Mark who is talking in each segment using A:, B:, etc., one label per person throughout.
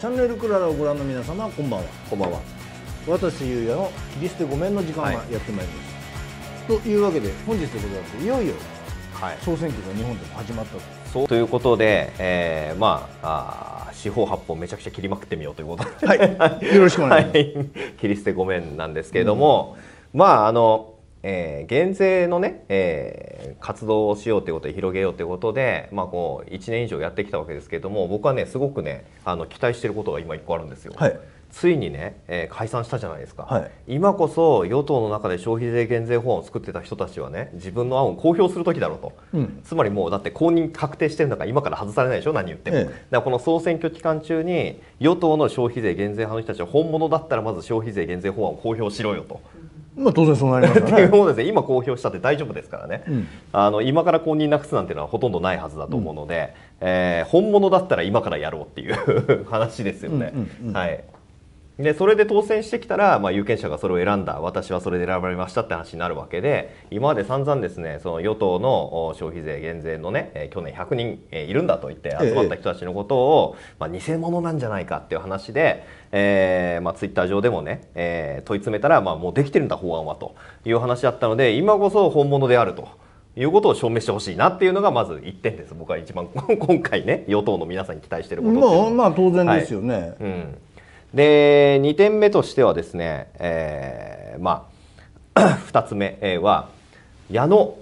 A: チャンネルクララをご覧の皆様こんばんはこんばんは私ゆうやの「切り捨てごめん」の時間がやってまいりました、はい、というわけで本日でございますいよいよはい、総選挙が日本でも始まったと。
B: そうということで、えー、まああ四方八方めちゃくちゃ切りまくってみようということで、はい、よろしくお願いします、はい、切り捨てごめんなんですけれども、うん、まああのえー、減税のね、えー、活動をしようということで広げようということで、まあ、こう1年以上やってきたわけですけれども僕はねすごくねあの期待していることが今1個あるんですよ。はいついにね、えー、解散したじゃないですか、はい、今こそ与党の中で消費税減税法案を作ってた人たちはね自分の案を公表する時だろうと、うん、つまりもうだって公認確定してるんだから今から外されないでしょ何言っても、ええ、だからこの総選挙期間中に与党の消費税減税派の人たちは本物だったらまず消費税減税法案を公表しろよと、
A: まあ、当然そうなりますね。
B: うですね今公表したって大丈夫ですからね、うん、あの今から公認なくすなんていうのはほとんどないはずだと思うので、うん、えー、本物だったら今からやろうっていう 話ですよね。うんうんうん、はいでそれで当選してきたら、まあ、有権者がそれを選んだ私はそれで選ばれましたって話になるわけで今まで散々ですねその与党の消費税減税のね去年100人いるんだと言って集まった人たちのことを、まあ、偽物なんじゃないかっていう話で、えーまあ、ツイッター上でもね、えー、問い詰めたら、まあ、もうできてるんだ法案はという話だったので今こそ本物であると。いうことを証明してほしいなっていうのがまず1点です僕は一番 今回ね与党の皆さんに期待していることまあ、まあ、当然ですよね、はい、うんで2点目としてはですね、えー、まあ2 つ目は矢野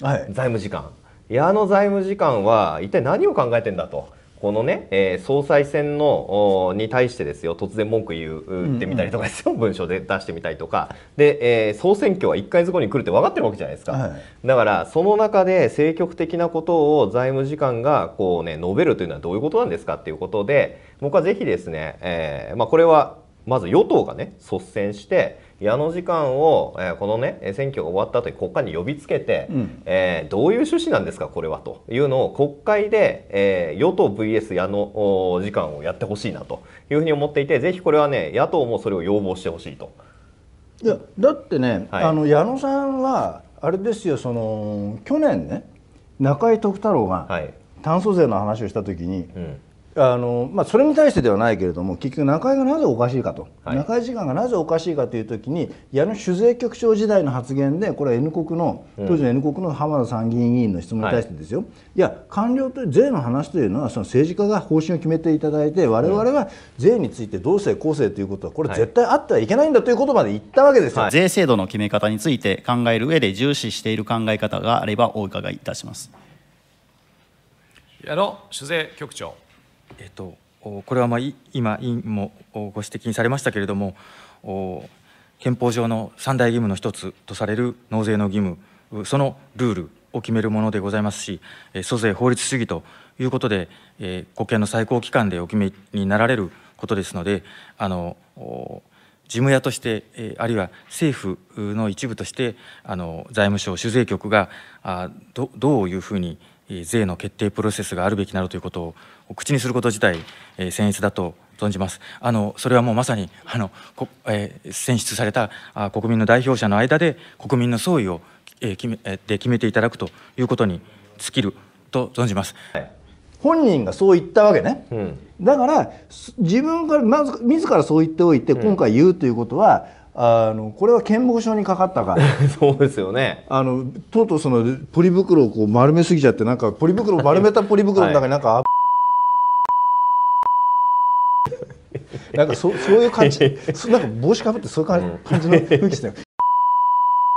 B: 財務次官、矢野財務次官は一体何を考えてんだと。このね、えー、総裁選のに対してですよ突然文句言ってみたりとかですよ、うんうん、文書で出してみたりとかで、えー、総選挙は1回ずこに来るって分かってるわけじゃないですか、はい、だからその中で政局的なことを財務次官がこう、ね、述べるというのはどういうことなんですかっていうことで、僕はぜひですね、えーまあ、これはまず与党がね率先して矢野時間を、えー、このね選挙が終わった後に国会に呼びつけて、うん、えー、どういう趣旨なんですかこれはというのを国会で、えー、与党 VS 矢野時間をやってほしいなというふうに思っていてぜひこれはね野党もそれを要望してほしいと。
A: いやだってね、はい、あの矢野さんはあれですよその去年ね中井徳太郎が炭素税の話をした時に、はいうんあのまあ、それに対してではないけれども結局中居がなぜおかしいかと、はい、中居次官がなぜおかしいかというときに矢野主税局長時代の発言でこれは N 国の当時の N 国の浜田参議院議員の質問に対してですよ、はい、いや官僚と税の話というのはその政治家が方針を決めていただいてわれは税についてどうせこうせということはこれ絶対あってはいけないんだということまで言っ
B: たわけですよ、はい、税制度の決め方について考える上で重視している考え方があればお伺いいたします。矢野主税局長え
A: っと、これはまあ今委員もご指摘にされましたけれども憲法上の三大義務の一つとされる納税の義務そのルールを決めるものでございますし租税法律主義ということで国権の最高機関でお決めになられることですのであの事務屋として、えあるいは政府の一部としてあの財務省主税局があどどういうふうに税の決定プロセスがあるべきなどということを口にすること自体、えー、僭越だと存じますあのそれはもうまさにあの、えー、選出されたあ国民の代表者の間で国民の総意を、えー、決めえで決めていただくということに尽きると存じます。はい本人がそう言ったわけね、うん、だから自分からまず自らそう言っておいて今回言うということは、うん、あのこれは健忘症にかかったか そう
B: ですよね
A: あのとうとうそのポリ袋をこう丸めすぎちゃってなんかポリ袋丸めたポリ袋の中になんか、はいなんかそそういう感じ なんか帽子かぶってそういう感じ,、の雰囲気ですね。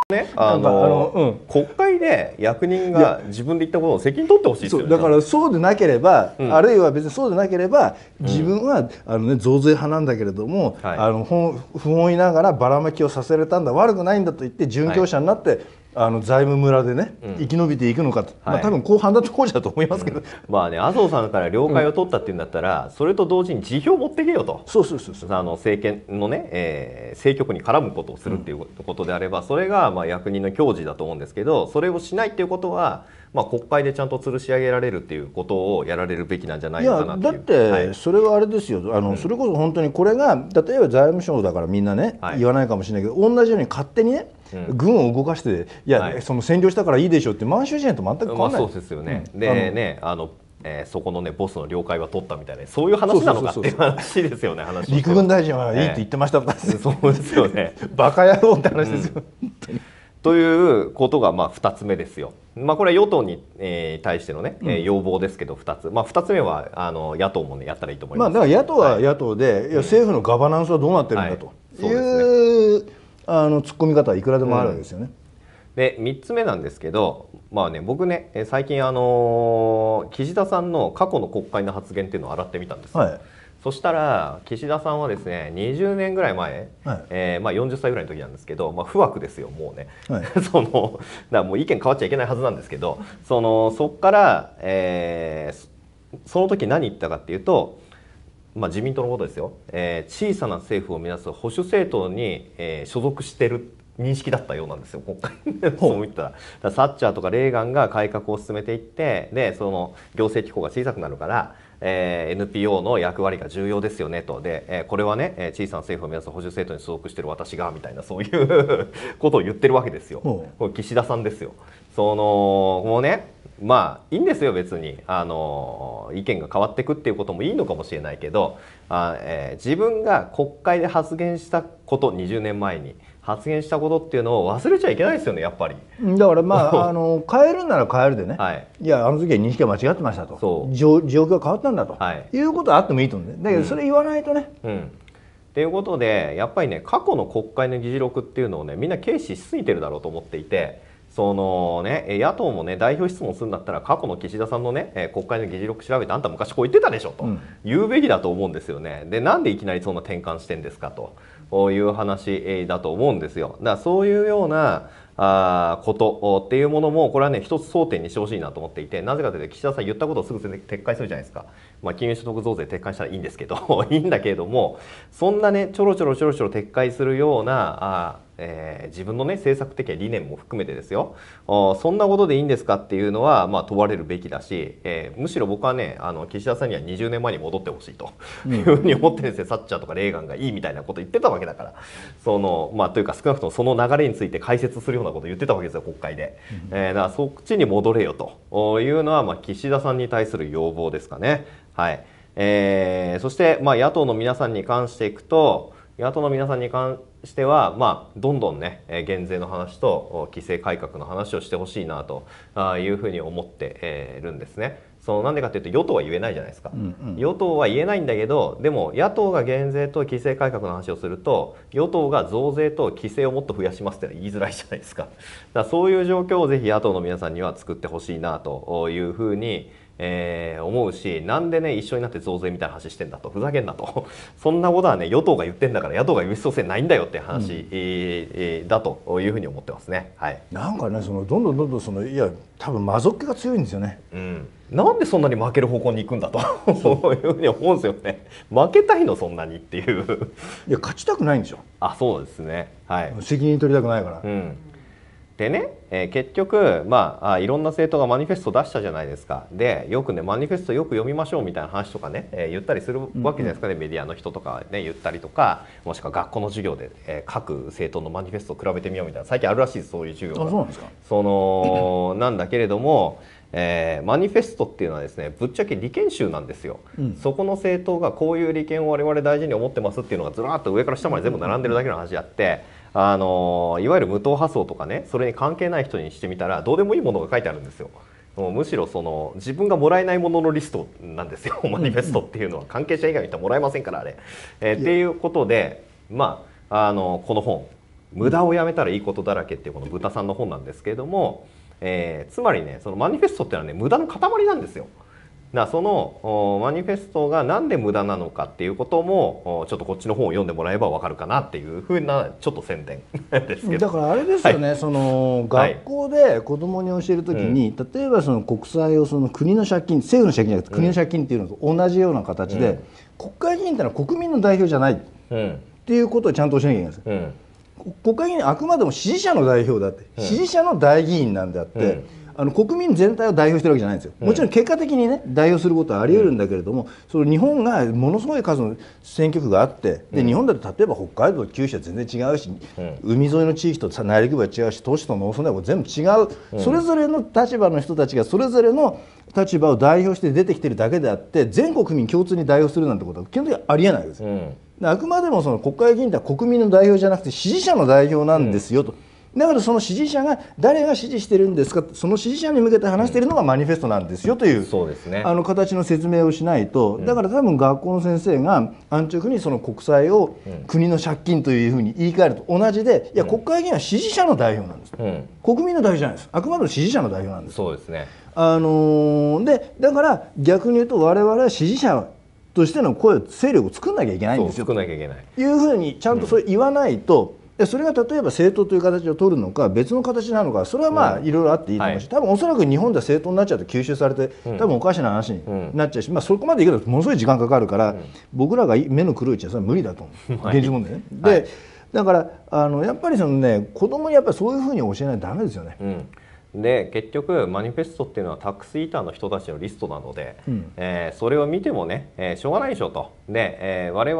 B: ね、あの、うん、国会で役人
A: が自分で言ったことを責任取ってほしいですよ、ね、だからそうでなければ、うん、あるいは別にそうでなければ自分は、うん、あの、ね、増税派なんだけれども、はい、あの不本意ながらばらまきをさせられたんだ悪くないんだと言って殉教者になって、あの財務村でね、生き延びていくのか、
B: まあ、多分後半だとこうじゃと思いますけど、まあね麻生さんから了解を取ったっていうんだったら、それと同時に辞表を持ってけよとそうそうそうそうあの政権のね、えー、政局に絡むことをするっていうことであれば、それがまあ役人の矜持だと思うんですけどそれをしないっていうことは、まあ、国会でちゃんと吊るし上げられるっていうことをやられるべきなんじゃないかなって
A: だってそれはあれですよあの、それこそ本当にこれが例えば財務省だからみんなね、言わないかもしれないけど同じように勝手にね軍を動かして、いや、はい、その占領したからいいでしょうって満州事変と全く変わらない、まあ、そうですよね、うん、でね
B: あのえー、そこのねボスの了解は取ったみたいなそういう話なのかっていう話ですよね話陸軍大臣はいいって言ってました、えー、そうですよね バカ野郎って話ですよ、うん、ということがまあ2つ目ですよ。まあ、これは与党に、えー、対してのね、え要望ですけど2つ、まあ、2つ目はあの野党も、ね、やったらいいと思
A: います、まあ、だから野党は野党で、はい、いや政府のガバナンスはどうなってるんだという、うんあの突っ込み方はいくらでもあるんですよね。うん、
B: で3つ目なんですけど、まあね、僕ね最近、あのー、岸田さんの過去の国会の発言っていうのを洗ってみたんです、はい、そしたら岸田さんはですね20年ぐらい前、はい、えー、まあ、40歳ぐらいの時なんですけど、まあ、不惑ですよもうね、はい、そのだもう意見変わっちゃいけないはずなんですけどそのそこから、えー、その時何言ったかっていうとまあ、自民党のことですよ、えー、小さな政府を目指す保守政党に、えー、所属してる認識だったようなんですよ今回、そう見たらサッチャーとかレーガンが改革を進めていってでその行政機構が小さくなるから、えー、NPO の役割が重要ですよねとで、えー、これはね、え小さな政府を目指す保守政党に所属してる私がみたいなそういう ことを言ってるわけですよ、これ岸田さんですよ。そのもうねまあいいんですよ別にあの意見が変わっていくっていうこともいいのかもしれないけどあ、えー、自分が国会で発言したこと20年前に発言したことっていうのを忘れちゃいけないですよねやっぱり
A: だからまあ あの変えるなら変
B: えるでね、はい、いやあの時は認識が間違ってましたと状況が変わったんだと、はい、いうことはあってもいいと思うんだけどそれ
A: 言わないとね、
B: うん、うんということでやっぱりね過去の国会の議事録っていうのをねみんな軽視しすぎてるだろうと思っていてそのね、野党もね、代表質問するんだったら、過去の岸田さんのね、国会の議事録調べて、あんた昔こう言ってたでしょと、言うべきだと思うんですよね。で、なんでいきなりそんな転換してんですかという話だと思うんですよ。だからそういうような、あことっていうものもこれはね一つ争点にしてほしいなと思っていてなぜかというと岸田さん言ったことをすぐ撤回するじゃないですか、まあ、金融所得増税撤回したらいいんですけど いいんだけれどもそんなねちょろちょろちょろちょろ撤回するようなあえー、自分のね政策的理念も含めてですよそんなことでいいんですかっていうのは、まあ、問われるべきだし、えー、むしろ僕はねあの岸田さんには20年前に戻ってほしいというふうに思ってるんですよ、サッチャーとかレーガンがいいみたいなこと言ってたわけだからその、まあ、というか少なくともその流れについて解説するようなこと言ってたわけですよ国会で、えー、だからそっちに戻れよというのは、まあ、岸田さんに対する要望ですかね。はいえー、そして、まあ、野党の皆さんに関していくと野党の皆さんに関しては、まあ、どんどんね減税の話と規制改革の話をしてほしいなというふうに思っているんですね。そのなんでかというと与党は言えないじゃないですか、うんうん、与党は言えないんだけどでも野党が減税と規制改革の話をすると与党が増税と規制をもっと増やしますって言いづらいじゃないですかだからそういう状況をぜひ野党の皆さんには作ってほしいなというふうに、えー、思うしなんでね一緒になって増税みたいな話してんだとふざけんなと そんなことはね与党が言ってんだから野党が言う必要性ないんだよって話、うん、えー、だというふうに思ってますね。はい、
A: なんかねそのどんどんどんどんそのいや多分魔
B: 族気が強いんですよね。うんなんでそんなに負ける方向に行くんだとそういうふうに思うんですよね負けたいのそんなにっていういや勝ちたくないんでしょあそうですねはい責任取りたくないから、うん、でね、えー、結局、まあ、いろんな政党がマニフェスト出したじゃないですかでよくねマニフェストよく読みましょうみたいな話とかね、えー、言ったりするわけじゃないですかね、うんうん、メディアの人とかね言ったりとかもしくは学校の授業で、えー、各政党のマニフェストを比べてみようみたいな最近あるらしいですそういう授業が。そうなんですかその なんだけれどもえー、マニフェストっていうのはですねぶっちゃけ利権集なんですよ、うん、そこの政党がこういう利権を我々大事に思ってますっていうのがずらっと上から下まで全部並んでるだけの話であって。うんあのいわゆる無党派層とかねそれに関係ない人にしてみたらどうでもいいものが書いてあるんですよ。むしろその自分がもらえないもののリストなんですよ マニフェストっていうのは関係者以外の人はもらえませんからあれ。えー、っていうことで、まあ、あのこの本「無駄をやめたらいいことだらけ」っていうこの豚さんの本なんですけれども、えー、つまりねそのマニフェストっていうのはね無駄の塊なんですよ。なそのマニフェストが何で無駄なのかっていうこともちょっとこっちの本を読んでもらえば分かるかなっていうふうなちょっと宣伝 ですけど
A: だからあれですよね、はい、その学校で子供に教える時に、はい、例えばその国債をその国の借金政府の借金じゃなくて国の借金っていうのと同じような形で、うん、国会議員ってのは国民の代表じゃない、うん、っていうことをちゃんと教えなきゃいけないんですうん国会議員あくまでも支持者の代表だって、支持者の代議員なんであって、うん、あの国民全体を代表してるわけじゃないんですよ、もちろん結果的にね代表することはあり得るんだけれども、その日本がものすごい数の選挙区があってで日本だと例えば北海道と九州は全然違うし、海沿いの地域と内陸部は違うし都市と農村では全部違う、それぞれの立場の人たちがそれぞれの立場を代表して出てきてるだけであって全国民共通に代表するなんてことは基本的にありえないですよ、うん、あくまでもその国会議員って国民の代表じゃなくて支持者の代表なんですよと。うんだからその支持者が誰が支持してるんですかその支持者に向けて話しているのがマニフェストなんですよという,、そうですね、あの形の説明をしないとだから多分学校の先生が安直にその国債を国の借金というふうに言い換えると同じでいや国会議員は支持者の代表なんです、うん、国民の代表じゃないですあくまでも支持者の代表なん
B: です。そうですね
A: あのー、でだから逆に言うと我々は支持者としての声勢力を作んなきゃいけないんですよ。作んなきゃいけないいうふうにちゃんとそれ言わないと、うんでそれが例えば政党という形を取るのか別の形なのかそれはまあいろいろあっていいと思うし、はい、多分おそらく日本では政党になっちゃうと吸収されて、多分おかしな話になっちゃうし、まあ、そこまでいけとものすごい時間かかるから、うん、僕らが目の狂うちはそれは無理だと思う、現実問題ね。で、はい、だからあのやっぱりその、ね、子供にやっぱりそういうふうに教えないとダメですよね。
B: うんで結局マニフェストっていうのはタックスイーターの人たちのリストなので、うん、えー、それを見てもね、えー、しょうがないでしょうとで、えー、我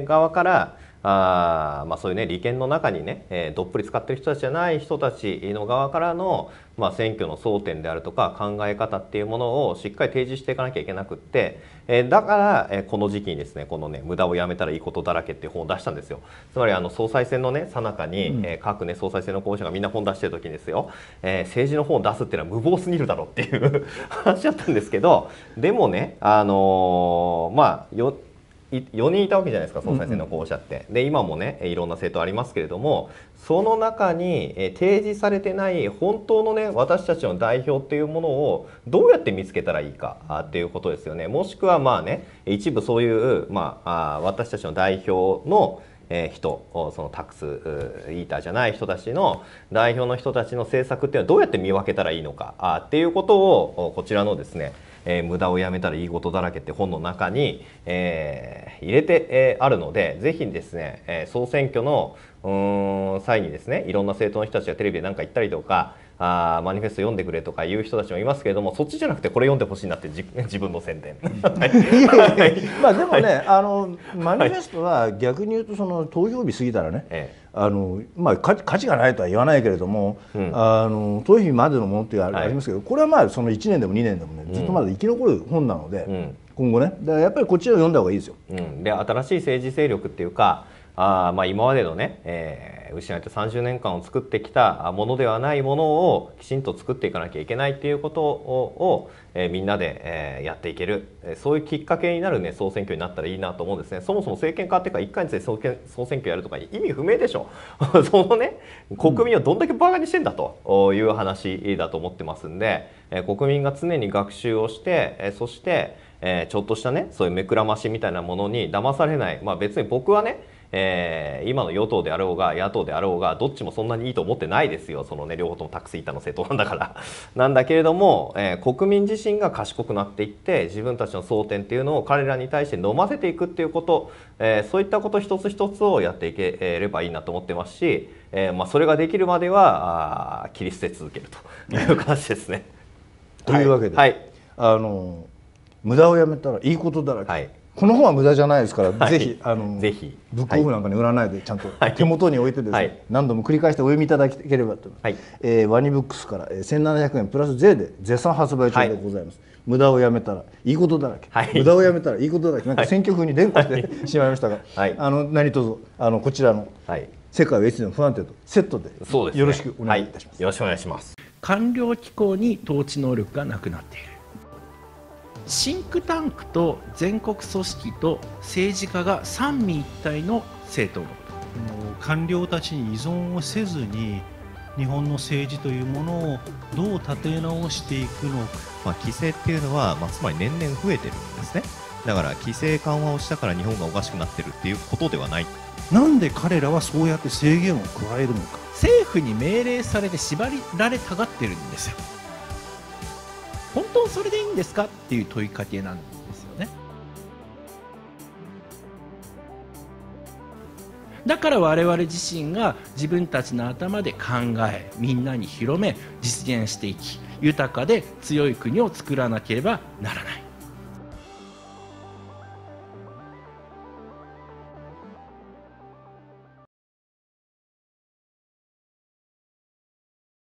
B: 々側からあまあ、そういうね利権の中にね、えー、どっぷり使ってる人たちじゃない人たちの側からの、まあ、選挙の争点であるとか考え方っていうものをしっかり提示していかなきゃいけなくって、えー、だから、えー、この時期にですねこのね無駄をやめたらいいことだらけっていう本を出したんですよつまりあの総裁選のね最中に、えー、各ね総裁選の候補者がみんな本出してる時にですよ、えー、政治の本を出すっていうのは無謀すぎるだろうっていう 話だったんですけどでもねあのー、まあよ4人いたわけじゃないですか総裁選の候補者って。うんうん、で今もねいろんな政党ありますけれどもその中に、え提示されてない本当のね私たちの代表っていうものをどうやって見つけたらいいかっていうことですよね。もしくはまあね一部そういう、まあ、あ私たちの代表のえ人そのタックスイーターじゃない人たちの代表の人たちの政策っていうのはどうやって見分けたらいいのかあっていうことをこちらのですねえー、無駄をやめたらいいことだらけって本の中に、えー、入れて、えー、あるので、ぜひですね、えー、総選挙のうん際にですね、いろんな政党の人たちがテレビで何か言ったりとか、あマニフェスト読んでくれとかいう人たちもいますけれどもそっちじゃなくてこれ読んでほしいなって 自分の宣伝 まあでもね、はい、あ
A: のマニフェストは逆に言うとその投票日過ぎたらね、
B: あのま
A: あ、価値がないとは言わないけれども、うん、あの逃避までのものってありますけど、はい、これはまあその1年でも2年でもねずっとまだ生き残る本なので、うん、今後ねだからやっぱりこっちを読んだ方がいいです
B: よ。うん、で新しい政治勢力っていうかあまあ今までのね、えー失われた30年間を作ってきたものではないものをきちんと作っていかなきゃいけないっていうことを、えみんなで、えやっていけるそういうきっかけになる、ね、総選挙になったらいいなと思うんですねそもそも政権変わってから1回月で総選挙やるとか意味不明でしょ そのね国民をどんだけバカにしてんだという話だと思ってますんで、え国民が常に学習をして、えそして、えちょっとしたねそういう目くらましみたいなものに騙されないまあ別に僕はねえー、今の与党であろうが野党であろうがどっちもそんなにいいと思ってないですよその、ね、両方ともタクスイーの政党なんだから なんだけれども、えー、国民自身が賢くなっていって自分たちの争点っていうのを彼らに対して飲ませていくっていうこと、えー、そういったこと一つ一つをやっていければいいなと思ってますし、えーまあ、それができるまではあ切り捨て続けると いう形ですね。というわけで、はい、はい、あの無駄をやめたらいいことだらけ。はいこの本は無
A: 駄じゃないですから、はい、ぜひあのぜひブックオフなんかに売らないで、ちゃんと手元に置いてですね、はい、何度も繰り返してお読みいただければと思います、はいえー、ワニブックスから、えー、1700円プラス税で絶賛発売中でございます、はい、無駄をやめたらいいことだらけ、はい、無駄をやめたらいいことだらけなんか選挙風に連呼してしまいましたが、はい、あの何卒あのこちらの、はい「世界はいつでも不安定」とセットでよろしく
B: お願いいたします。よろしくお願いします
A: 官僚機構に統治能力がなくなっているシンクタンクと全国組織と政治家が三位一体の政党の官僚たちに依存
B: をせずに日本の政治というものをどう立て直していくのか、まあ、規制っていうのは、まあ、つまり年々増えてるんですねだから規制緩和をしたから日本がおかしくなってるっていうことではないなんで彼らはそうやって制限を加えるのか政府に命令されて縛られたがってるんですよ
A: 本当それでいいんですかっていう問いかけなんですよね。だから我々自身が自分たちの頭で考えみんなに広め実現していき豊かで強い国を作らなければならない